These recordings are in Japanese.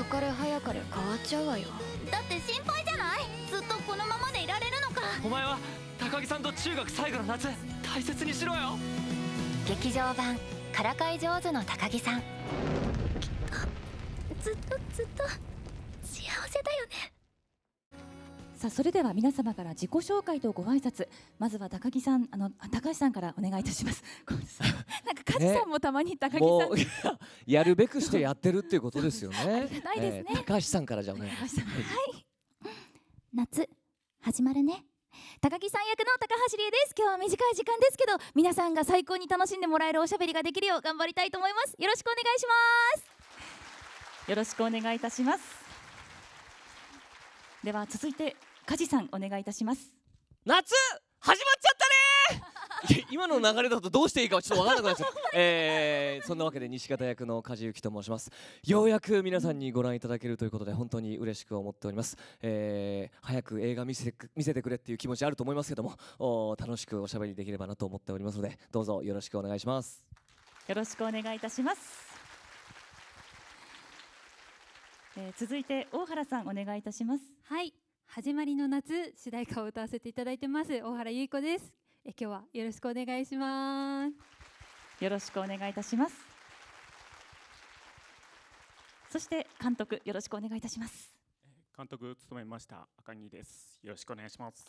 遅かれ早かれ変わっちゃうわよだって心配じゃないずっとこのままでいられるのかお前は高木さんと中学最後の夏大切にしろよ劇場版「からかい上手の高木さん」ずっとずっと幸せだよねさあそれでは皆様から自己紹介とご挨拶まずは高木さんあの高橋さんからお願いいたします。なんかカズさんもたまに高木さん、ね、やるべくしてやってるっていうことですよね。ありがたいですね、えー、高橋さんからじゃお願いします。はい。夏始まるね。高木さん役の高橋理恵です今日は短い時間ですけど皆さんが最高に楽しんでもらえるおしゃべりができるよう頑張りたいと思いますよろしくお願いしますよろしくお願いいたしますでは続いて梶さんお願いいたします夏始まっちゃったね 今の流れだとどうしていいかちょっとわからなくなっちゃった、えー、そんなわけで西方役の梶由紀と申しますようやく皆さんにご覧いただけるということで本当に嬉しく思っております、えー、早く映画見せ見せてくれっていう気持ちあると思いますけどもお楽しくおしゃべりできればなと思っておりますのでどうぞよろしくお願いしますよろしくお願いいたしますえー、続いて大原さんお願いいたしますはい始まりの夏主題歌を歌わせていただいてます大原優子ですえ今日はよろしくお願いしますよろしくお願いいたしますそして監督よろしくお願いいたします監督務めました赤木ですよろしくお願いします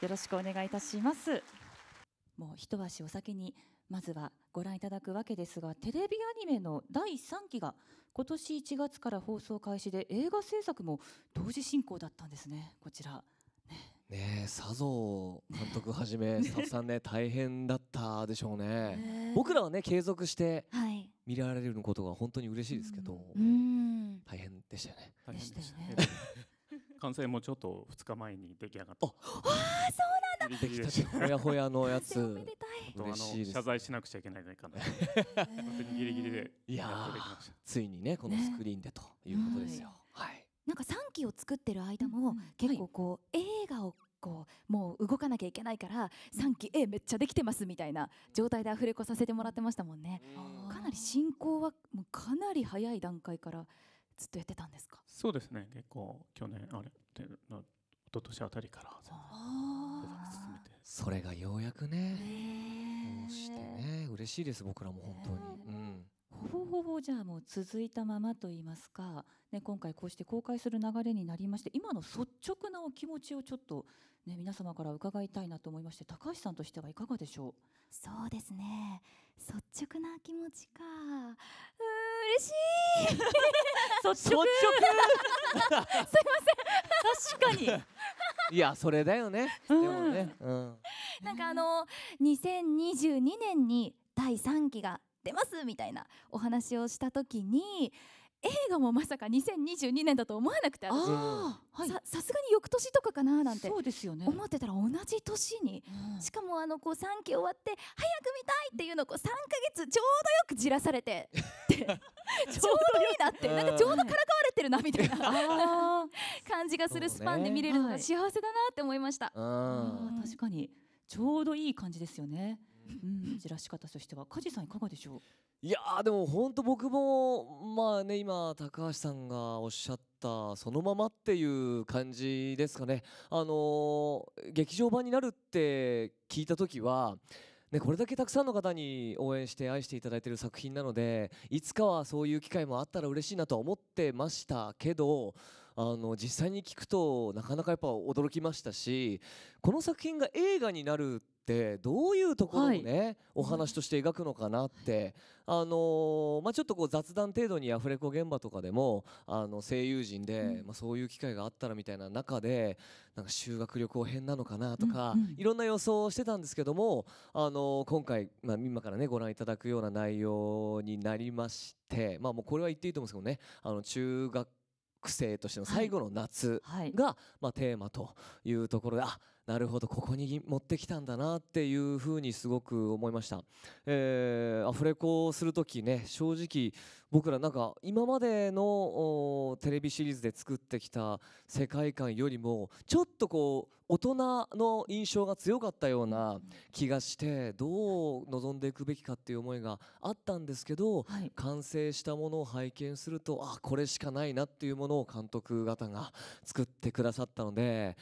よろしくお願いいたしますもう一足お先にまずはご覧いただくわけですがテレビアニメの第3期が今年1月から放送開始で映画制作も同時進行だったんですねこちら。ねえ佐藤監督はじめ、ね、スタッフさんね 大変だったでしょうね、ね、僕らはね継続して見られることが本当に嬉しいですけど、はい、大変でしたよね。でしたよね 完成もちょっと二日前に出来上がった。あ、そうなんだ。出来たてほやほやのやつ。おめでたい。謝罪しなくちゃいけないのかな。本当にギリギリでいやついにねこのスクリーンでということですよ。はい。なんか三期を作ってる間も結構こう、映画をこうもう動かなきゃいけないから3期えめっちゃできてますみたいな状態でアフレコさせてもらってましたもんね。かなり進行はもうかなり早い段階から。ずっとやってたんですかそうですね結構去年あれって一昨年あたりからそれがようやくねこうしてね嬉しいです僕らも本当に、うん、ほぼほぼじゃあもう続いたままといいますか、ね、今回こうして公開する流れになりまして今の率直なお気持ちをちょっと、ね、皆様から伺いたいなと思いまして高橋さんとしてはいかがでしょうそうですね率直な気持ちかう嬉しい 率直 すみません確かに いやそれだよね、でもね、うん、なんかあの2022年に第3期が出ますみたいなお話をした時に映画もまさか2022年だと思わなくてはい、ささすがに翌年とかかななんてそうですよ、ね、思ってたら同じ年に、うん、しかもあのこう3期終わって早く見たいっていうのをこう3か月ちょうどよくじらされて ちょうどいいなってなんかちょうどからかわれてるなみたいな 感じがするスパンで見れるのが幸せだなって思いました。ね、はい、確かにちょうどいい感じですよね。うん、じらし方としては梶さんいかがでしょういやでも本当僕もまあね今高橋さんがおっしゃったそのままっていう感じですかねあのー、劇場版になるって聞いた時はね、これだけたくさんの方に応援して愛していただいている作品なのでいつかはそういう機会もあったら嬉しいなと思ってましたけどあの実際に聞くとなかなかやっぱ驚きましたしこの作品が映画になるってってどういうところをね、はい、お話として描くのかなって、あのー、まあ、ちょっとこう雑談程度にアフレコ現場とかでもあの声優陣で、うん、まあ、そういう機会があったらみたいな中でなんか修学旅行編なのかなとか、うんうん、いろんな予想をしてたんですけども、あのー、今回、まあ、今からねご覧いただくような内容になりまして、まあ、もうこれは言っていいと思うんですけどねあの中学生としての最後の夏が、はいはい、まあ、テーマというところであなるほどここに持ってきたんだなっていうふうにすごく思いました、えー、アフレコをする時ね正直僕らなんか今までのテレビシリーズで作ってきた世界観よりもちょっとこう大人の印象が強かったような気がしてどう臨んでいくべきかっていう思いがあったんですけど、はい、完成したものを拝見するとあこれしかないなっていうものを監督方が作ってくださったので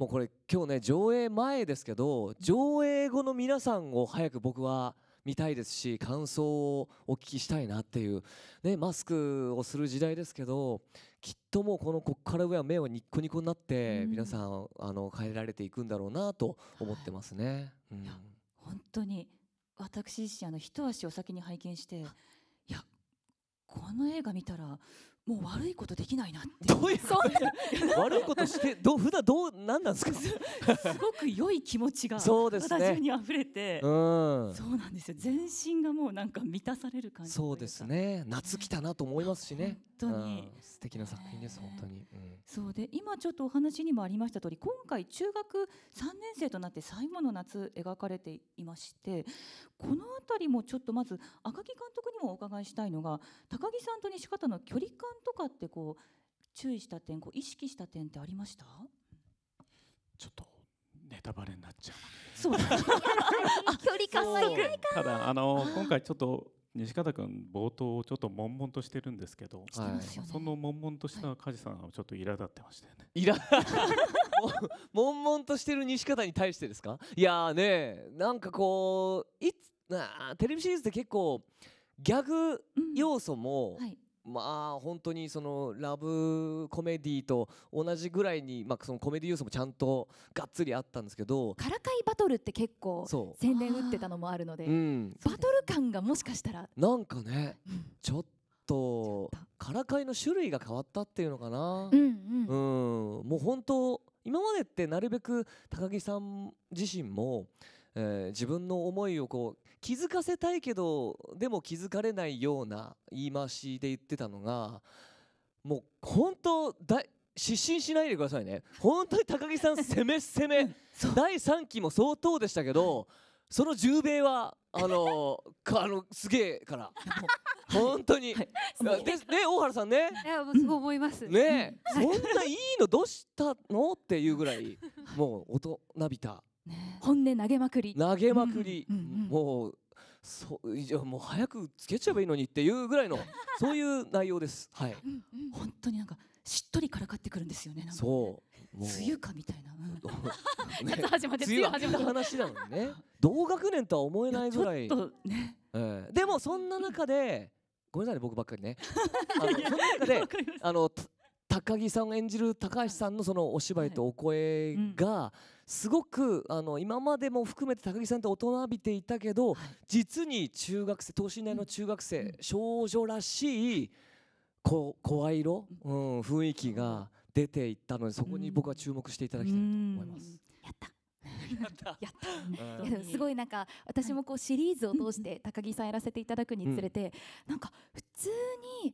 もうこれ今日ね上映前ですけど上映後の皆さんを早く僕は見たいですし感想をお聞きしたいなっていう、ね、マスクをする時代ですけどきっともうこのこっから上は目はニッコニコになって、皆さんあの変えられていくんだろうなと思ってますね。はい、うん、本当に私自身あの一足お先に拝見していやこの映画見たらもう悪いことできないなってどういうこと 悪いことしてどう普段どう何なんですかすごく良い気持ちがそうです、ね、私に溢れて、そうなんですよ全身がもうなんか満たされる感じそうですね夏来たなと思いますしね、本当に、素敵な作品です、本当に、そうで今ちょっとお話にもありました通り今回中学三年生となって最後の夏描かれていましてこの辺りもちょっとまず赤木監督にもお伺いしたいのが高木さんと西方の距離感とかってこう注意した点こう意識した点ってありましたちょっとネタバレになっちゃうそう 距離感は緩いかただあの今回ちょっと西方君冒頭ちょっと悶々としてるんですけど、はい、その悶々とした梶さんはちょっと苛立ってましたよね。はい、悶々としてる西方に対してですかいやねなんかこういつなテレビシリーズって結構ギャグ要素も、うんはい、まあ本当にそのラブコメディと同じぐらいに、まあ、そのコメディ要素もちゃんとがっつりあったんですけどからかいバトルって結構宣伝打ってたのもあるので、うん、バトル感がもしかしたらなんかね、うん、ちょっとからかいの種類が変わったっていうのかな、うん、うん、もう本当今までってなるべく高木さん自身もえー、自分の思いをこう気づかせたいけどでも気づかれないような言い回しで言ってたのがもう本当だ失神しないでくださいね本当に高木さん攻め攻め 第3期も相当でしたけどその10米はあのかあのすげえから。本当に、はい、で大原さんねいやすご思いますね、うん、そんないいのどうしたのっていうぐらいもう大人びた本音投げまくり投げまくり、もうそうじゃもう早くつけちゃえばいいのにっていうぐらいの そういう内容です。はい。うんうん、本当になんかしっとりからかってくるんですよね。ねそう。う梅雨かみたいな。うん、ね、始まって梅雨始まった話なのね。同学年とは思えないぐらい。いね、えー。でもそんな中で、ごめんなさいね僕ばっかりね。あのその中であの高木さん演じる高橋さんのそのお芝居とお声が。はいすごくあの今までも含めて高木さんって大人びていたけど、はい、実に中学生等身大の中学生、うん、少女らしいこ声色、うん、雰囲気が出ていったのでそこに僕は注目していただきたいと思います。やった やった やったすごいなんか私もこうシリーズを通して高木さんやらせていただくにつれて、うん、なんか普通に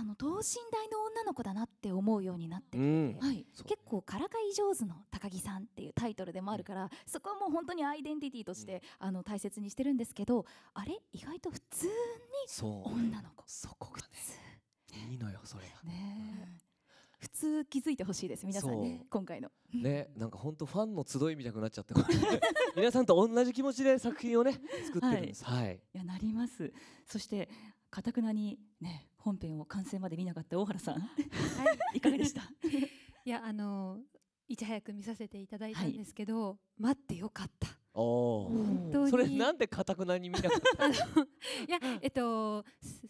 あの等身大の女の子だなって思うようになってきて、うんはい、結構「からかい上手の高木さん」っていうタイトルでもあるからそこはもう本当にアイデンティティとして、うん、あの大切にしてるんですけどあれ意外と普通に女の子そこがねいいのよそれが。ね、普通気づいてほしいです皆さんね今回のねなんか本当ファンの集いみたいになっちゃって 皆さんと同じ気持ちで作品をね 作ってるんです、はい、はい、いやなりますそしてかたくなにね本編を完成まで見なかった大原さん、はい、いかがでした いやあのいち早く見させていただいたんですけど、はい、待ってよかった。お当それなんでかたくなに見なかったいやえっと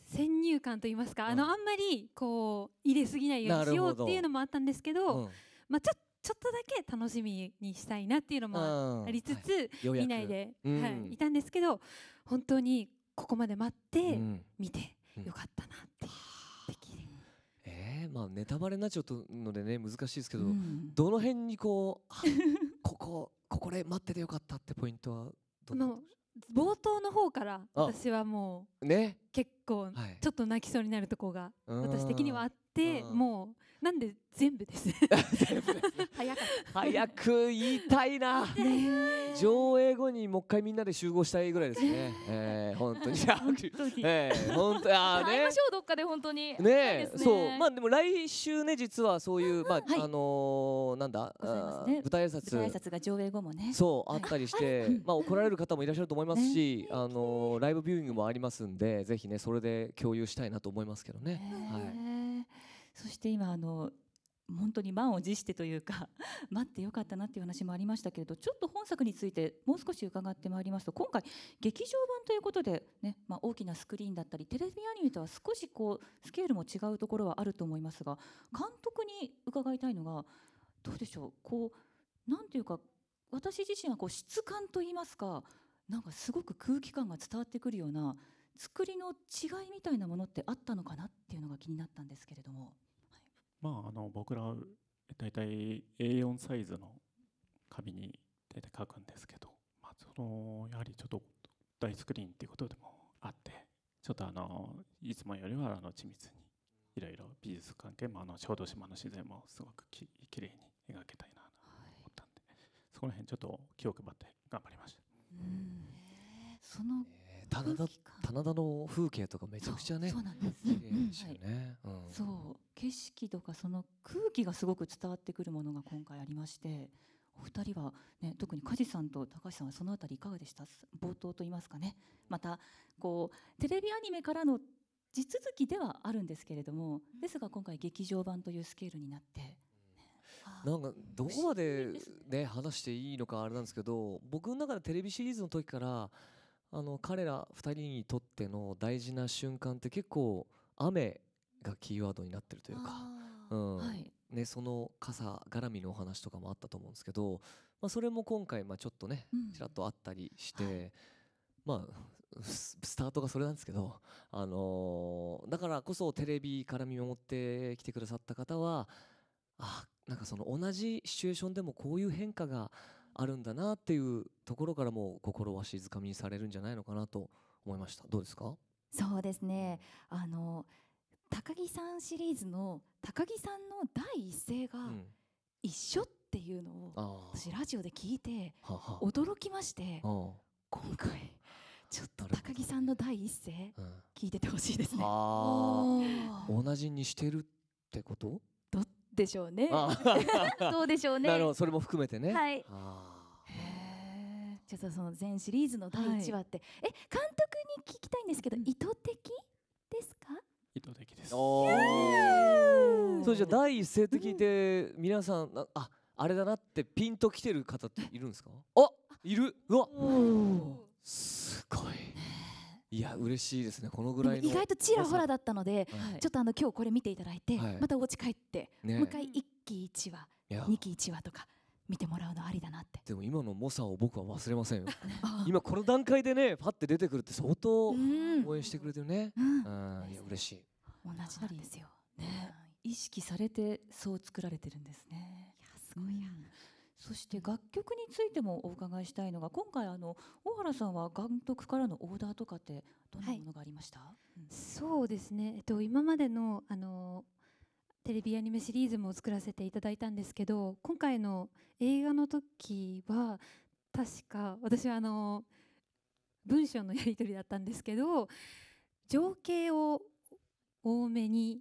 先入観と言いますかあの、あんまりこう入れすぎないようにしようっていうのもあったんですけど、うん、まあちょちょっとだけ楽しみにしたいなっていうのもありつつ、うんはい、見ないで、はい、いたんですけど本当にここまで待って、見てよかったなっていえー、まあネタバレになっちゃうのでね難しいですけど、うん、どの辺にこう ここここで待っててよかったってポイントはどの冒頭の方から私はもう、ね、結構ちょっと泣きそうになるとこが私的にはあっで、うん、もうなんで全部です 全部です早か早く言いたいな、上映後にもう一回みんなで集合したいぐらいですね、えー、本当に 本当に、えー、本当あ ね会いまどっかで本当にね、ね、そうまあでも来週ね実はそういうまあ、はい、あのー、なんだ、ね、舞台挨拶舞台挨拶が上映後もねそうあったりして、はい、まあ怒られる方もいらっしゃると思いますし、あのー、ライブビューイングもありますんでぜひねそれで共有したいなと思いますけどね、はいそして今あの本当に満を持してというか 待ってよかったなっていう話もありましたけれどちょっと本作についてもう少し伺ってまいりますと今回劇場版ということでね、まあ、大きなスクリーンだったりテレビアニメとは少しこうスケールも違うところはあると思いますが監督に伺いたいのがどうでしょうこうなんていうか私自身はこう質感といいますかなんかすごく空気感が伝わってくるような作りの違いみたいなものってあったのかなっていうのが気になったんですけれども。まあ、あの僕ら大体 A4 サイズの紙に大体書くんですけど、まあ、そのやはりちょっと大スクリーンっていうことでもあってちょっとあのいつもよりはあの緻密にいろいろ美術関係もあの小豆島の自然もすごくききれいに描けたいなと思ったんで、はい、そこら辺ちょっと気を配って頑張りました。うんその棚田棚田の風景とかめちゃくちゃねそうなんですですよね、はいうん、そう景色とかその空気がすごく伝わってくるものが今回ありましてお二人は、ね、特に梶さんと高橋さんはそのあたりいかがでした冒頭と言いますかねまたこうテレビアニメからの地続きではあるんですけれどもですが今回劇場版というスケールになって。なんかどこまでね話していいのかあれなんですけど僕の中でテレビシリーズの時からあの彼ら2人にとっての大事な瞬間って結構雨がキーワードになってるというか、うんはいね、その傘絡みのお話とかもあったと思うんですけど、まあ、それも今回まあちょっとねちらっとあったりして、うんはい、まあスタートがそれなんですけど、あのー、だからこそテレビから見守ってきてくださった方はあなんかその同じシチュエーションでもこういう変化があるんだなっていうところからも心は静かみにされるんじゃないのかなと思いましたどうですかそうですねあの高木さんシリーズの高木さんの第一声が一緒っていうのを私ラジオで聞いて驚きまして今回ちょっと高木さんの第一声聞いててほしいですね、う同じにしてるってことでしょうね。どうでしょうね。なるほど、それも含めてね。はい。ちょっとその全シリーズの第1話って、はい、え監督に聞きたいんですけど、意図的ですか？意図的です。おお。そうじゃ第一声って聞いて、皆さんああれだなってピンと来てる方っているんですか？あいる。うわ。すごい。いや嬉しいですねこのぐらい意外とちらほらだったので、はい、ちょっとあの今日これ見ていただいて、はい、またお家帰って、ね、もう一回一期一話二期一話とか見てもらうのありだなってでも今の猛者を僕は忘れませんよ 今この段階でねパッて出てくるって相当応援してくれてるね、うん、うん、いや嬉しい同じなんですよ、ね、意識されてそう作られてるんですねいやすごいや、うんそして楽曲についてもお伺いしたいのが今回あの大原さんは監督からのオーダーとかってどんなものがありました、はいうん、そうですね、えっと、今までのあのテレビアニメシリーズも作らせていただいたんですけど今回の映画の時は確か私はあの文章のやり取りだったんですけど情景を多めに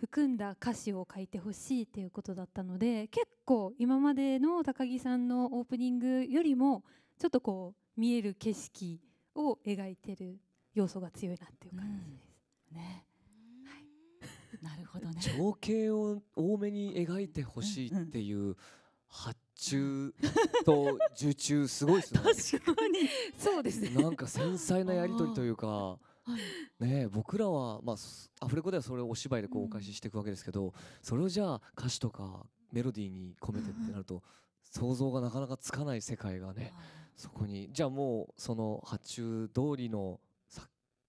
含んだ歌詞を書いてほしいっていうことだったので結構今までの高木さんのオープニングよりもちょっとこう見える景色を描いてる要素が強いなっていう感じです。うん、ねなるほどね。情景を多めに描いてほしいっていう発注と受注すごいですね。確かにそうですね。なんか繊細なやり取りというか。ね、僕らは、まあ、アフレコではそれをお芝居でこうお返ししていくわけですけど、うん、それをじゃあ歌詞とかメロディーに込めてってなると想像がなかなかつかない世界がねそこにじゃあもうその発注通りの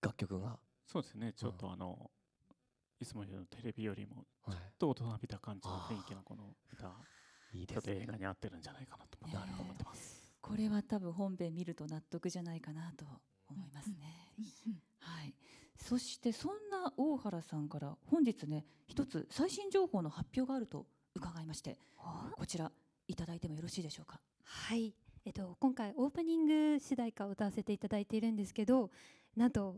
楽曲がそうですねちょっとあの、うん、いつもよりのテレビよりもちょっと大人びた感じの雰囲気のこの歌、はい、いですね、映画に合ってるんじゃないかなと思ってます、これは多分本編見ると納得じゃないかなと思いますね。うんうんはい、そしてそんな大原さんから本日ね一つ最新情報の発表があると伺いましてこちらいただいてもよろしいでしょうかはいえっと、今回オープニング主題歌を歌わせていただいているんですけどなんと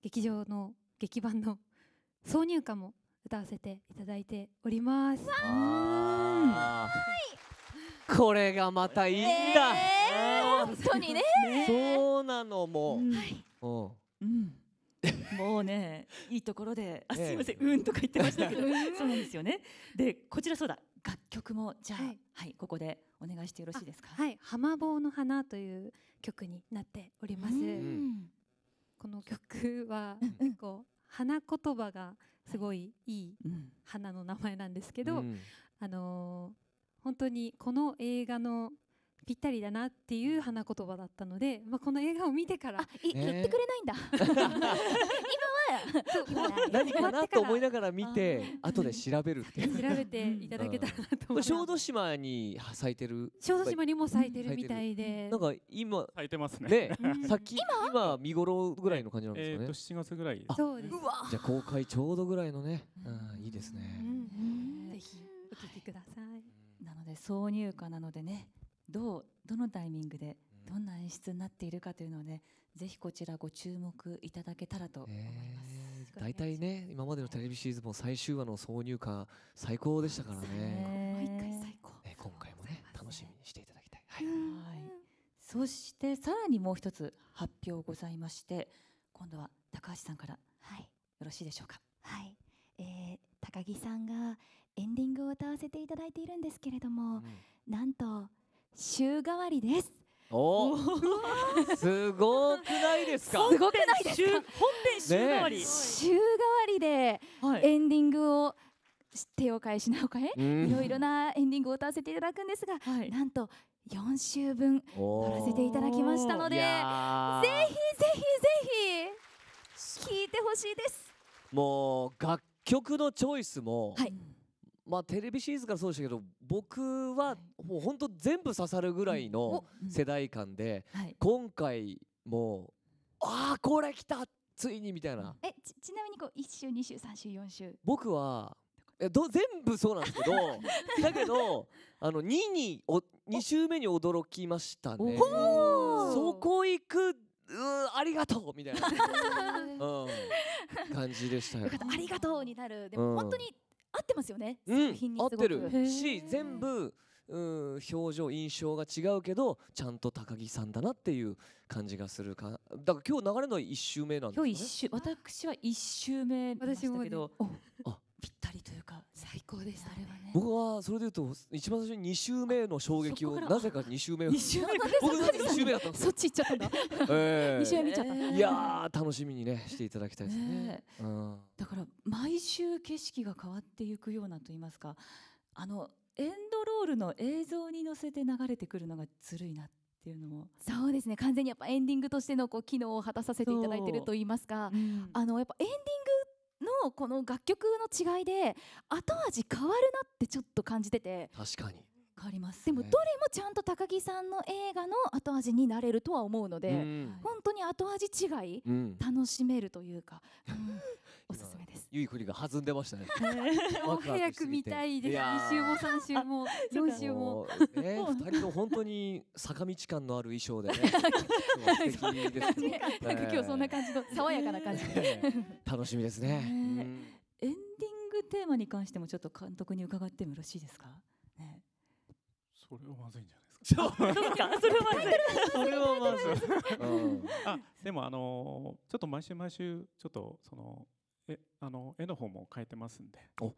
劇場の劇版の 挿入歌も歌わせていただいております。これがまたいいんだ、えー、本当にねそうなのもう、はい、うん、うんもうねいいところであすいません、うんとか言ってましたけど そうなんですよねでこちらそうだ楽曲もじゃあ、はい、はい、ここでお願いしてよろしいですかはい「浜坊の花」という曲になっております、この曲は結構花言葉がすごいいい花の名前なんですけど、はいうん、あのー、本当にこの映画のぴったりだなっていう花言葉だったので、まあ、この映画を見てからい、えー、言ってくれないんだ 今は何かなと思いながら見て後で調べるって 調べていただけたらなと思います、小豆島に咲いてる小豆島にも咲いてるみたいでなんか今咲いてますねね、今今見頃ぐらいの感じなんですかね、えー、7月ぐらいそうですじゃあ公開ちょうどぐらいのね、うん、いいですね、うん、ぜひお聞きください、はい、なので挿入歌なのでねどうどのタイミングでどんな演出になっているかというのをね、ぜひこちらご注目いただけたらと思います。大体ね、今までのテレビシリーズも最終話の挿入歌、最高でしたからね。毎回最高。え今回もね、楽しみにしていただきたい。はい。はいそしてさらにもう一つ発表ございまして、今度は高橋さんから。はい。よろしいでしょうか。はい。えー、高木さんがエンディングを歌わせていただいているんですけれども、うん、なんと。週替わりですおすごくないですか すごくないですか本編週替わり、ね、週替わりでエンディングを、手を変え品を変えいろいろなエンディングを歌わせていただくんですが、はい、なんと4週分撮らせていただきましたのでぜひぜひぜひ聴いてほしいですもう楽曲のチョイスも、はい、まあ、テレビシリーズからそうでしたけど僕はもう本当全部刺さるぐらいの世代間で、うんうんはい、今回もああこれ来たついにみたいなえちなみにこう1週2週3週4週僕はど全部そうなんですけど だけどあの2にお2週目に驚きましたねそこ行くうありがとうみたいな、うん、感じでしたよ。ありがとうになるでも、本当に合ってますよね、うん、作品に合ってるし全部うん表情印象が違うけどちゃんと高木さんだなっていう感じがするかだから今日流れの一週目なんですね今日一週私は1周目でしたけどあぴったり最高でした僕はそれで言うと一番最初に2週目の衝撃をなぜか2週目を週2週目だったんですそっち行っちゃったんだ、えー、2週目見ちゃった、えー、いや楽しみにねしていただきたいですね、えー、うん、だから毎週景色が変わっていくようなと言いますかあのエンドロールの映像に乗せて流れてくるのがずるいなってっていうのもそうですね完全にやっぱエンディングとしてのこう機能を果たさせていただいてると言いますか、うん、あのやっぱエンディングのこの楽曲の違いで後味変わるなってちょっと感じてて確かに変わります、でもどれもちゃんと高木さんの映画の後味になれるとは思うので、本当に後味違い、楽しめるというか、うんおすすめですゆいくりが弾んでましたね早く見たいです二週も三週も四週もね二人の本当に坂道感のある衣装でね 素敵ですねなんか今日そんな感じの爽やかな感じで楽しみですね、エンディングテーマに関してもちょっと監督に伺ってもよろしいですかねそれはまずいんじゃないですか。そう。それはまずい。それはまずい。あ、でもあのちょっと毎週毎週ちょっとそのえあの絵の方も変えてますんで。お、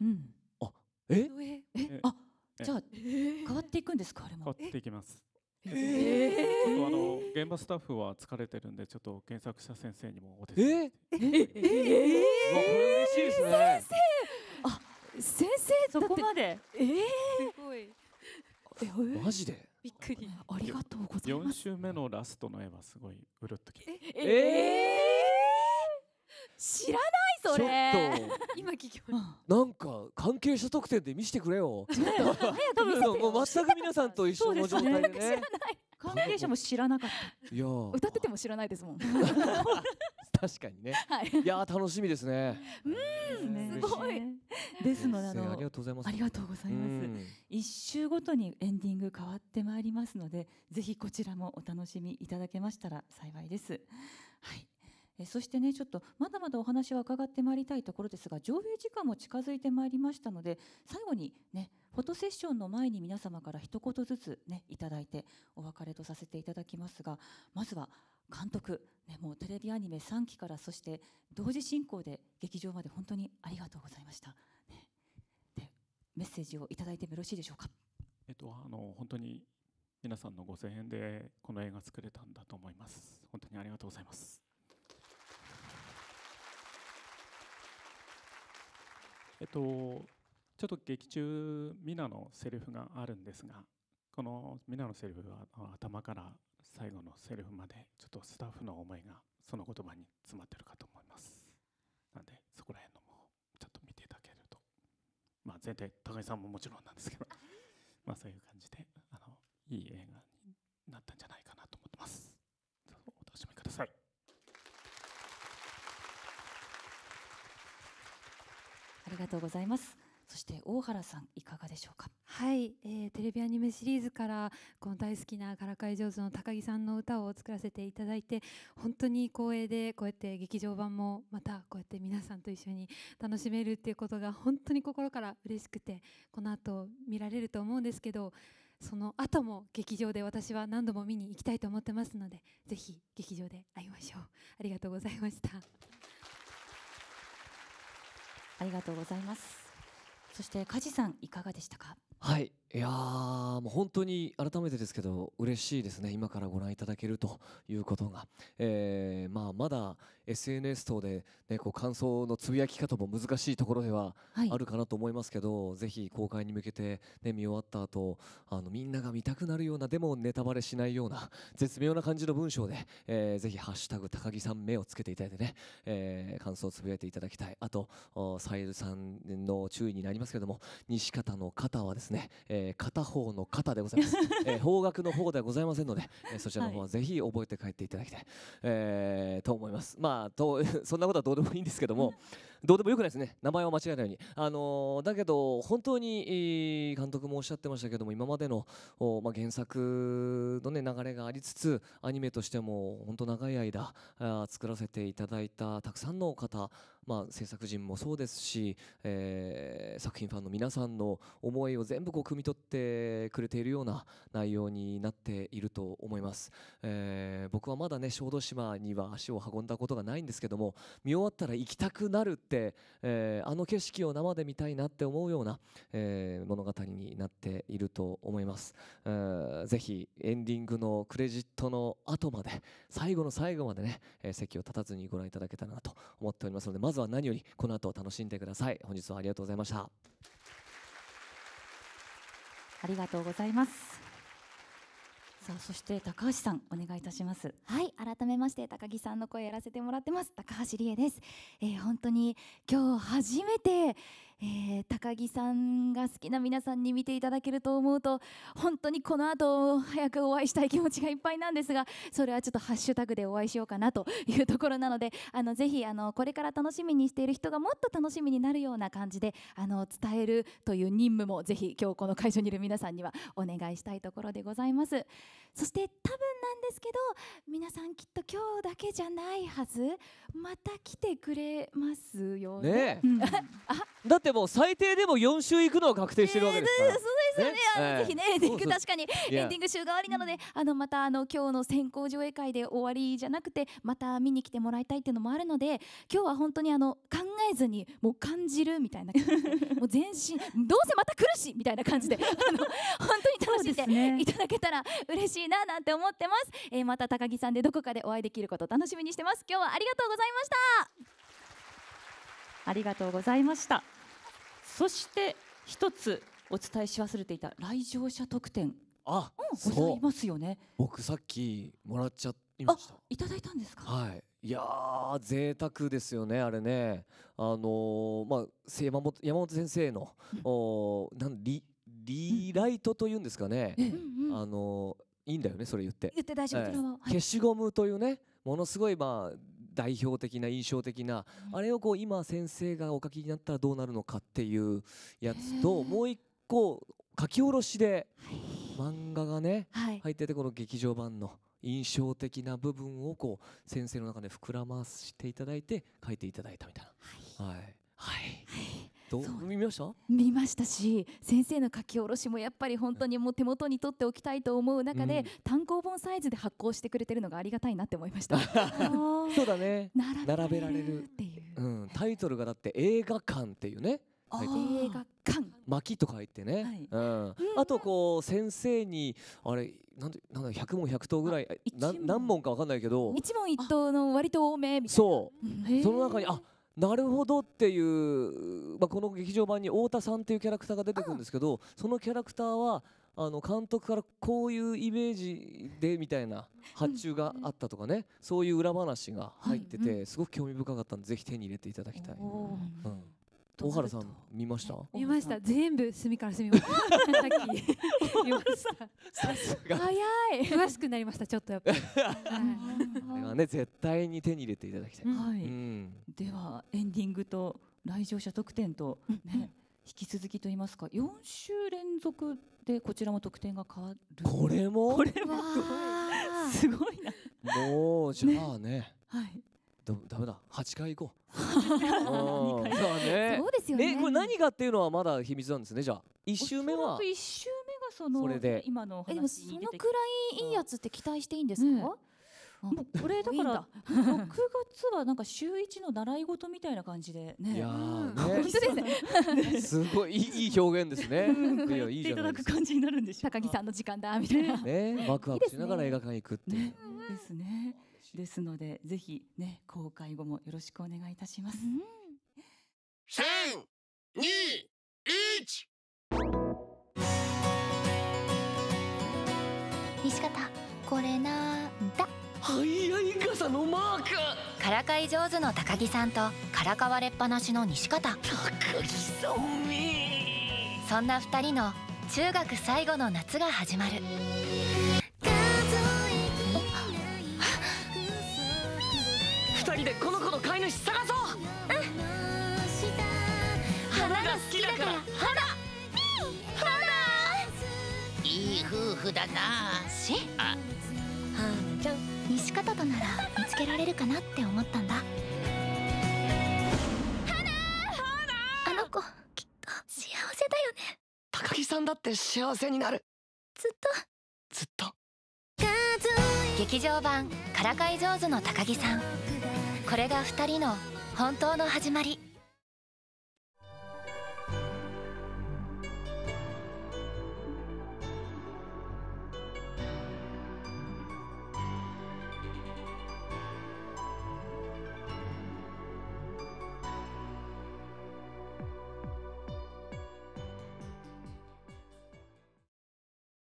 うん。あ、え？え、えあ、じゃあ、変わっていくんですかあれも。変わっていきます。えー、ちょっとあの現場スタッフは疲れてるんでちょっと原作者先生にもお手伝い。ええー、えええ。わ嬉しいですね。先生、あ先生そこまで。えすごい。え、マジでびっくりありがとうございます4週目のラストの絵はすごいうるっときええ知らないそれちょっと今聞きましたなんか関係者特典で見せてくれよ多分 もう全く皆さんと一緒の状態でね関係者も知らなかったいや歌ってても知らないですもん 確かにね、はい、いや楽しみですねうんすごいですのであのありがとうございますありがとうございます一週ごとにエンディング変わってまいりますのでぜひこちらもお楽しみいただけましたら幸いですはいえそしてねちょっとまだまだお話は伺ってまいりたいところですが上映時間も近づいてまいりましたので最後にねフォトセッションの前に皆様から一言ずつねいただいてお別れとさせていただきますがまずは監督、ね、もうテレビアニメ3期からそして同時進行で劇場まで本当にありがとうございました。ね、でメッセージをいただいてもよろしいでしょうか。えっと、あの本当に皆さんのご声援でこの映画作れたんだと思います。本当にありがとうございます。えっと、ちょっと劇中皆のセリフがあるんですがこの皆のセリフは頭から最後のセリフまでちょっとスタッフの思いがその言葉に詰まってるかと思いますなんでそこら辺のもちょっと見ていただけるとまあ全体高井さんももちろんなんですけどまあそういう感じであのいい映画になったんじゃないありがとうございます。そして大原さんいかがでしょうか。はい、えー、テレビアニメシリーズからこの大好きなからかい上手の高木さんの歌を作らせていただいて本当に光栄でこうやって劇場版もまたこうやって皆さんと一緒に楽しめるっていうことが本当に心から嬉しくてこの後見られると思うんですけど。その後も劇場で私は何度も見に行きたいと思ってますので、ぜひ劇場で会いましょう。ありがとうございました。ありがとうございます。そして梶さんいかがでしたか。はい、いやー、もう本当に改めてですけど、嬉しいですね。今からご覧いただけるということが。えー、まあ、まだ SNS 等で、ね、こう感想のつぶやき方も難しいところではあるかなと思いますけど、はい、ぜひ公開に向けて、ね、見終わった後、あの、みんなが見たくなるような、でもネタバレしないような、絶妙な感じの文章で、えー、ぜひ、ハッシュタグ高木さん目をつけていただいてね、えー、感想をつぶやいていただきたい。あと、さゆるさんの注意になりますけども、西方の方はですね、えーえー、片方の肩でございます、えー、方角の方ではございませんので、えー、そちらの方はぜひ覚えて帰っていただきたい、はい、えー、と思いますまあと そんなことはどうでもいいんですけどもどうでもよくないですね名前は間違えないように、あのー、だけど本当に監督もおっしゃってましたけども今までの、まあ、原作の、ね、流れがありつつアニメとしても本当長い間あ作らせていただいたたくさんの方まあ、制作陣もそうですし、えー、作品ファンの皆さんの思いを全部こう汲み取ってくれているような内容になっていると思います、えー、僕はまだね小豆島には足を運んだことがないんですけども見終わったら行きたくなる、えー、あの景色を生で見たいなって思うような、えー、物語になっていると思います、えー、ぜひエンディングのクレジットの後まで最後の最後までね、えー、席を立たずにご覧いただけたらなと思っておりますのでまずは何よりこの後を楽しんでください本日はありがとうございましたありがとうございますさあそして高橋さんお願いいたしますはい改めまして高木さんの声やらせてもらってます高橋理恵です、えー、本当に今日初めてえー、高木さんが好きな皆さんに見ていただけると思うと本当にこの後早くお会いしたい気持ちがいっぱいなんですがそれはちょっとハッシュタグでお会いしようかなというところなのであのぜひあのこれから楽しみにしている人がもっと楽しみになるような感じであの伝えるという任務もぜひ今日この会場にいる皆さんにはお願いしたいところでございますそして多分なんですけど皆さんきっと今日だけじゃないはずまた来てくれますよね。ねあ だってもう最低でも4週行くのは確定してるわけですから、えー、そうですよねね、えー、ぜひねエンディング確かにエンディング週替わりなのであのまたあの今日の先行上映会で終わりじゃなくてまた見に来てもらいたいっていうのもあるので今日は本当にあの考えずにもう感じるみたいな もう全身どうせまた来るしみたいな感じであの本当に楽しんでいただけたら嬉しいななんて思ってます、えー、また高木さんでどこかでお会いできること楽しみにしてます今日はありがとうございましたありがとうございましたそして一つお伝えし忘れていた来場者特典あ、うん、ございますよね僕さっきもらっちゃいましたいただいたんですかはいいやー贅沢ですよねあれねあのー、まあ山本山本先生の、おなんリリライトというんですかね、うん、あのー、いいんだよねそれ言って言って大丈夫、えー、はい、消しゴムというねものすごいまあ代表的な印象的な、あれをこう今先生がお書きになったらどうなるのかっていうやつと、もう一個書き下ろしで漫画がね、入っててこの劇場版の印象的な部分をこう先生の中で膨らましていただいて書いていただいたみたいな。はい、はいはいどう見ました見ましたし先生の書き下ろしもやっぱり本当にもう手元に取っておきたいと思う中で、うん、単行本サイズで発行してくれてるのがありがたいなって思いました そうだね並べられるっていう、うん、タイトルがだって映画館っていうね映画館巻と書いてね、はいうん、あとこう先生にあれなんてなんだ100問100答ぐらい何問か分かんないけど一問一答の割と多めみたいなそう、その中にあなるほどっていう、まあ、この劇場版に太田さんっていうキャラクターが出てくるんですけど、うん、そのキャラクターはあの監督からこういうイメージでみたいな発注があったとかね、うん、そういう裏話が入ってて、すごく興味深かったんでぜひ手に入れていただきたい。うん小原さん見ました見ました全部隅から隅までさっき見ましたさすが早い詳しくなりましたちょっとやっぱり、はい、ね絶対に手に入れていただきたい、はい、うん、ではエンディングと来場者特典とね、引き続きと言いますか四週連続でこちらも特典が変わるこれもこれもすごいなもうじゃあね、ねはい、だめダメだ8回行こう そうねそうですよねえこれ何がっていうのはまだ秘密なんですねじゃあ1周目は1周目がそのそれで今のえでもそのくらいいいやつって期待していいんですか、うんもうこれだから六月はなんか週一の習い事みたいな感じでね。いやね。すごいいい表現ですね。いやいいじゃなるんですか。高木さんの時間だみたいな。ね。ワクワクしながら映画館行くって。ですね。ですのでぜひね公開後もよろしくお願いいたします。三、二、一。西方これなんだ。はいやい傘のマーク。からかい上手の高木さんとからかわれっぱなしの西方。高木さんめ。そんな二人の中学最後の夏が始まる。探そううん花が好きだから花花いい夫婦だなしああちゃん西方となら見つけられるかなって思ったんだあの子きっと幸せだよね高木さんだって幸せになるずっとずっと劇場版「からかい上手の高木さん」これが2人の本当の始まり